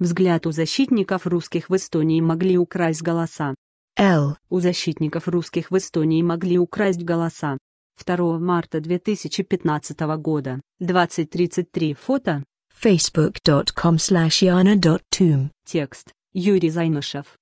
Взгляд у защитников русских в Эстонии могли украсть голоса. Л. У защитников русских в Эстонии могли украсть голоса. 2 марта 2015 года, 2033 фото. facebook.com slash yana.tum Текст. Юрий Зайнышев.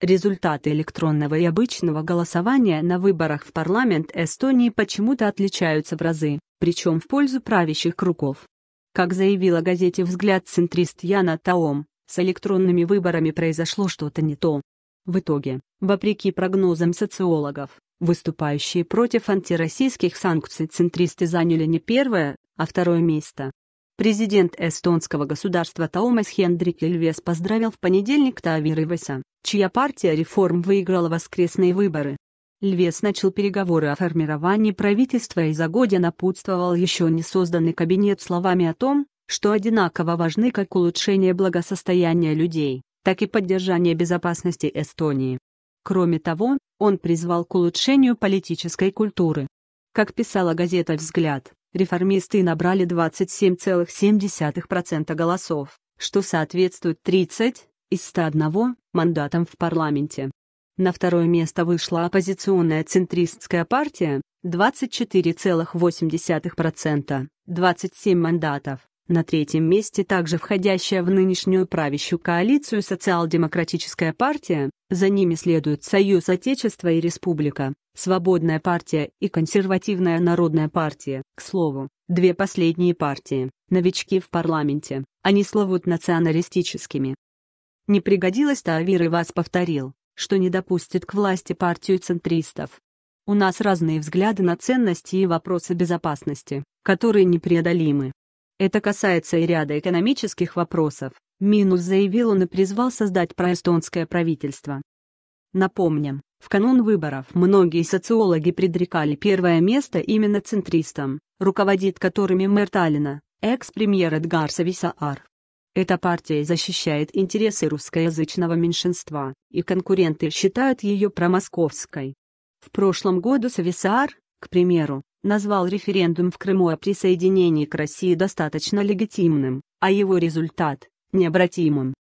Результаты электронного и обычного голосования на выборах в парламент Эстонии почему-то отличаются в разы, причем в пользу правящих кругов. Как заявила газете «Взгляд» центрист Яна Таом, с электронными выборами произошло что-то не то. В итоге, вопреки прогнозам социологов, выступающие против антироссийских санкций центристы заняли не первое, а второе место. Президент эстонского государства Таомас Хендрик Ильвес поздравил в понедельник Таави Рывеса, чья партия реформ выиграла воскресные выборы, Львец начал переговоры о формировании правительства и за годе напутствовал еще не созданный кабинет словами о том, что одинаково важны как улучшение благосостояния людей, так и поддержание безопасности Эстонии. Кроме того, он призвал к улучшению политической культуры. Как писала газета «Взгляд», реформисты набрали 27,7% голосов, что соответствует 30 из 101 мандатам в парламенте. На второе место вышла оппозиционная центристская партия, 24,8%, 27 мандатов. На третьем месте также входящая в нынешнюю правящую коалицию социал-демократическая партия, за ними следуют Союз Отечества и Республика, Свободная партия и Консервативная народная партия. К слову, две последние партии – новички в парламенте, они словут националистическими. Не пригодилось-то Авир вас повторил что не допустит к власти партию центристов. У нас разные взгляды на ценности и вопросы безопасности, которые непреодолимы. Это касается и ряда экономических вопросов, минус заявил он и призвал создать проэстонское правительство. Напомним, в канун выборов многие социологи предрекали первое место именно центристам, руководит которыми мэр Таллина, экс-премьер Эдгар Сависаар. Эта партия защищает интересы русскоязычного меньшинства, и конкуренты считают ее промосковской. В прошлом году Сависар, к примеру, назвал референдум в Крыму о присоединении к России достаточно легитимным, а его результат – необратимым.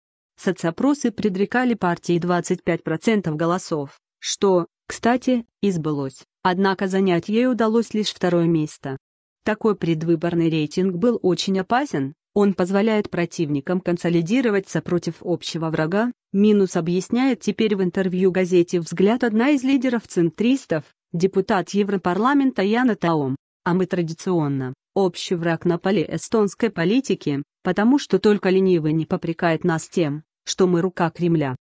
Соцопросы предрекали партии 25% голосов, что, кстати, избылось, однако занять ей удалось лишь второе место. Такой предвыборный рейтинг был очень опасен, он позволяет противникам консолидироваться против общего врага, минус объясняет теперь в интервью газете «Взгляд» одна из лидеров центристов, депутат Европарламента Яна Таом. А мы традиционно, общий враг на поле эстонской политики, потому что только ленивый не попрекает нас тем, что мы рука Кремля.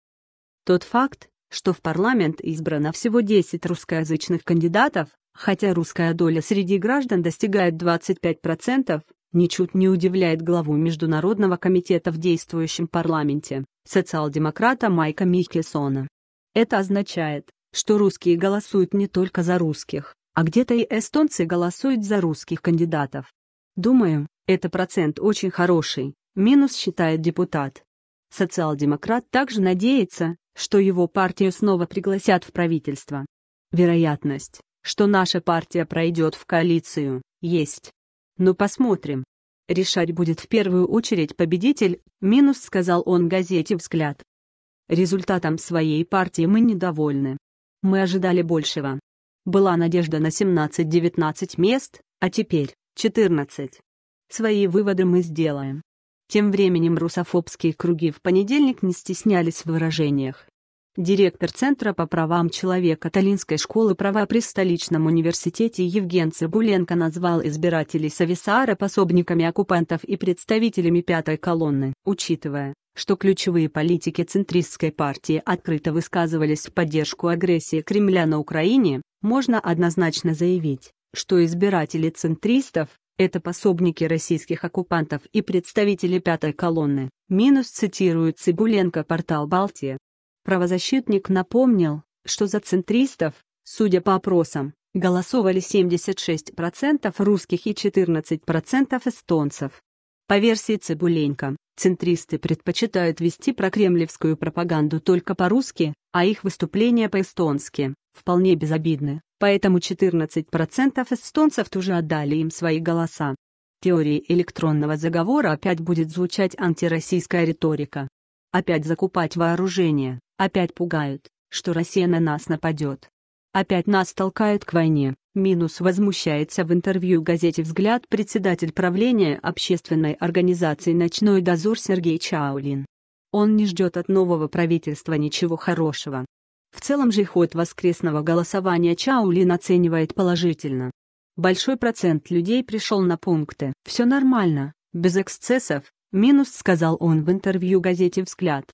Тот факт, что в парламент избрано всего 10 русскоязычных кандидатов, хотя русская доля среди граждан достигает 25%, ничуть не удивляет главу Международного комитета в действующем парламенте, социал-демократа Майка Миккесона. Это означает, что русские голосуют не только за русских, а где-то и эстонцы голосуют за русских кандидатов. Думаю, это процент очень хороший, минус считает депутат. Социал-демократ также надеется, что его партию снова пригласят в правительство. Вероятность, что наша партия пройдет в коалицию, есть. Но «Ну, посмотрим. Решать будет в первую очередь победитель, минус сказал он газете «Взгляд». Результатом своей партии мы недовольны. Мы ожидали большего. Была надежда на 17-19 мест, а теперь 14. Свои выводы мы сделаем. Тем временем русофобские круги в понедельник не стеснялись в выражениях директор Центра по правам человека Таллинской школы права при столичном университете Евген Цибуленко назвал избирателей Сависара пособниками оккупантов и представителями пятой колонны. Учитывая, что ключевые политики центристской партии открыто высказывались в поддержку агрессии Кремля на Украине, можно однозначно заявить, что избиратели центристов – это пособники российских оккупантов и представители пятой колонны. Минус цитирует Цибуленко портал «Балтия». Правозащитник напомнил, что за центристов, судя по опросам, голосовали 76% русских и 14% эстонцев. По версии Цибуленько, центристы предпочитают вести прокремлевскую пропаганду только по-русски, а их выступления по-эстонски вполне безобидны, поэтому 14% эстонцев тоже отдали им свои голоса. В теории электронного заговора опять будет звучать антироссийская риторика. Опять закупать вооружение, Опять пугают, что Россия на нас нападет. Опять нас толкают к войне. Минус возмущается в интервью газете «Взгляд» председатель правления общественной организации «Ночной дозор» Сергей Чаулин. Он не ждет от нового правительства ничего хорошего. В целом же ход воскресного голосования Чаулин оценивает положительно. Большой процент людей пришел на пункты. «Все нормально, без эксцессов», — минус сказал он в интервью газете «Взгляд».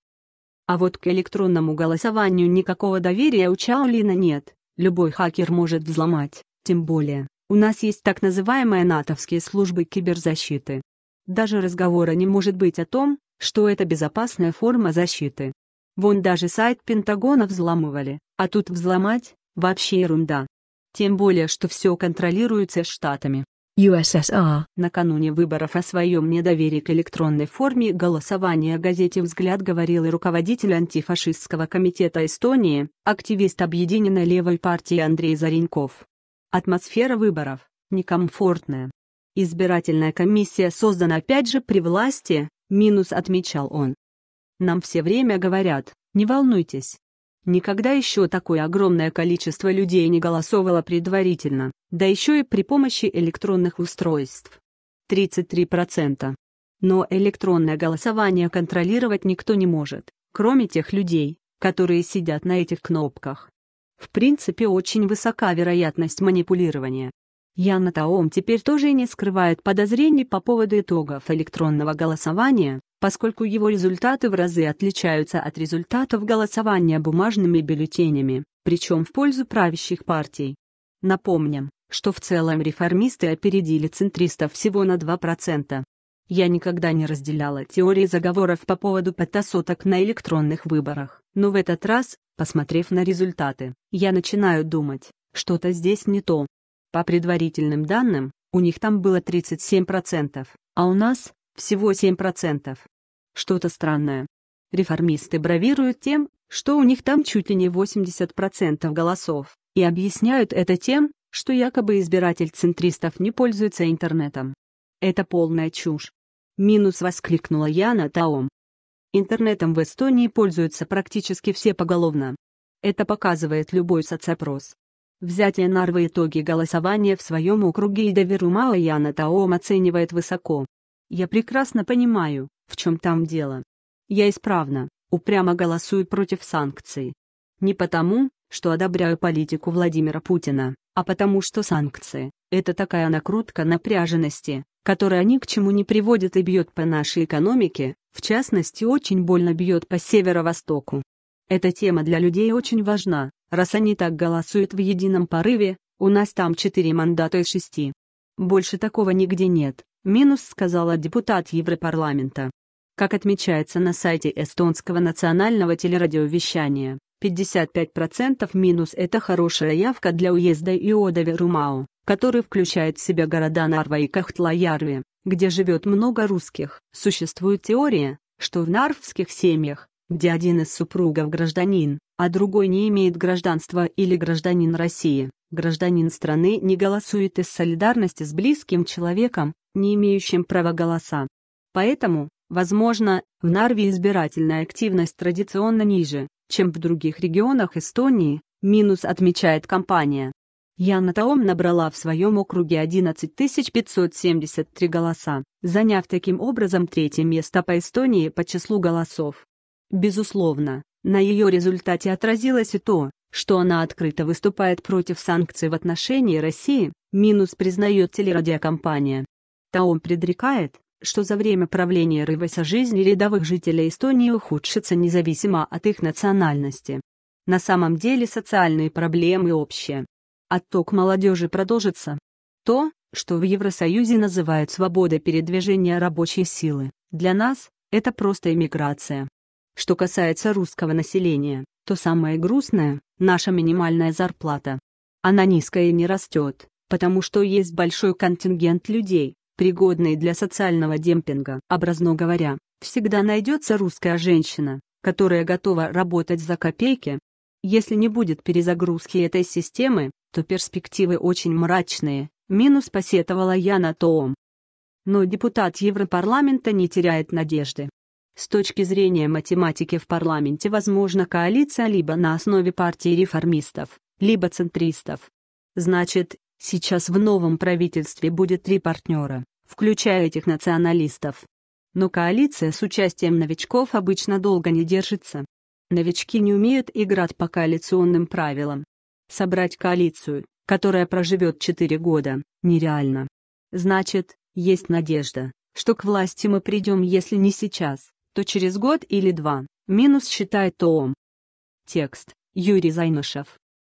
А вот к электронному голосованию никакого доверия у Чаулина нет, любой хакер может взломать, тем более, у нас есть так называемые натовские службы киберзащиты. Даже разговора не может быть о том, что это безопасная форма защиты. Вон даже сайт Пентагона взламывали, а тут взломать – вообще ерунда. Тем более, что все контролируется штатами. USSR. Накануне выборов о своем недоверии к электронной форме голосования газете «Взгляд» говорил и руководитель антифашистского комитета Эстонии, активист объединенной левой партии Андрей Зареньков. Атмосфера выборов некомфортная. Избирательная комиссия создана опять же при власти, минус отмечал он. Нам все время говорят, не волнуйтесь, Никогда еще такое огромное количество людей не голосовало предварительно, да еще и при помощи электронных устройств. 33%. Но электронное голосование контролировать никто не может, кроме тех людей, которые сидят на этих кнопках. В принципе, очень высока вероятность манипулирования, Яна Таом теперь тоже не скрывает подозрений по поводу итогов электронного голосования, поскольку его результаты в разы отличаются от результатов голосования бумажными бюллетенями, причем в пользу правящих партий. Напомним, что в целом реформисты опередили центристов всего на 2%. Я никогда не разделяла теории заговоров по поводу подтасоток на электронных выборах, но в этот раз, посмотрев на результаты, я начинаю думать, что-то здесь не то. По предварительным данным, у них там было 37%, а у нас всего 7%. Что-то странное. Реформисты бравируют тем, что у них там чуть ли не 80% голосов, и объясняют это тем, что якобы избиратель центристов не пользуется интернетом. Это полная чушь. Минус воскликнула Яна Таом. Интернетом в Эстонии пользуются практически все поголовно. Это показывает любой соцопрос. Взятие Нарвы итоги голосования в своем округе и доверу Идаверу Яна Таом оценивает высоко. Я прекрасно понимаю, в чем там дело. Я исправно, упрямо голосую против санкций. Не потому, что одобряю политику Владимира Путина, а потому что санкции – это такая накрутка напряженности, которая ни к чему не приводит и бьет по нашей экономике, в частности очень больно бьет по северо-востоку. Эта тема для людей очень важна, раз они так голосуют в едином порыве, у нас там четыре мандата из шести. Больше такого нигде нет, минус сказала депутат Европарламента. Как отмечается на сайте эстонского национального телерадиовещания, 55% минус – это хорошая явка для уезда Иодови-Румау, который включает в себя города Нарва и кахтла где живет много русских. Существует теория, что в нарвских семьях, где один из супругов гражданин, а другой не имеет гражданства или гражданин России, гражданин страны не голосует из солидарности с близким человеком, не имеющим права голоса. Поэтому, возможно, в Нарве избирательная активность традиционно ниже, чем в других регионах Эстонии, минус отмечает компания. Яна Таом набрала в своем округе 11 573 голоса, заняв таким образом третье место по Эстонии по числу голосов. Безусловно, на ее результате отразилось и то, что она открыто выступает против санкций в отношении России, минус признает телерадиокомпания. Таом предрекает, что за время правления Рываса жизнь рядовых жителей Эстонии ухудшится независимо от их национальности. На самом деле социальные проблемы общие. Отток молодежи продолжится. То, что в Евросоюзе называют свободой передвижения рабочей силы, для нас – это просто иммиграция. Что касается русского населения, то самое грустное – наша минимальная зарплата. Она низкая и не растет, потому что есть большой контингент людей, пригодные для социального демпинга. Образно говоря, всегда найдется русская женщина, которая готова работать за копейки. Если не будет перезагрузки этой системы, то перспективы очень мрачные, минус посетовала я Тоом. Но депутат Европарламента не теряет надежды. С точки зрения математики в парламенте возможна коалиция либо на основе партии реформистов, либо центристов. Значит, сейчас в новом правительстве будет три партнера, включая этих националистов. Но коалиция с участием новичков обычно долго не держится. Новички не умеют играть по коалиционным правилам. Собрать коалицию, которая проживет 4 года, нереально. Значит, есть надежда, что к власти мы придем, если не сейчас, то через год или два. Минус считает ООМ. Текст. Юрий Зайнышев.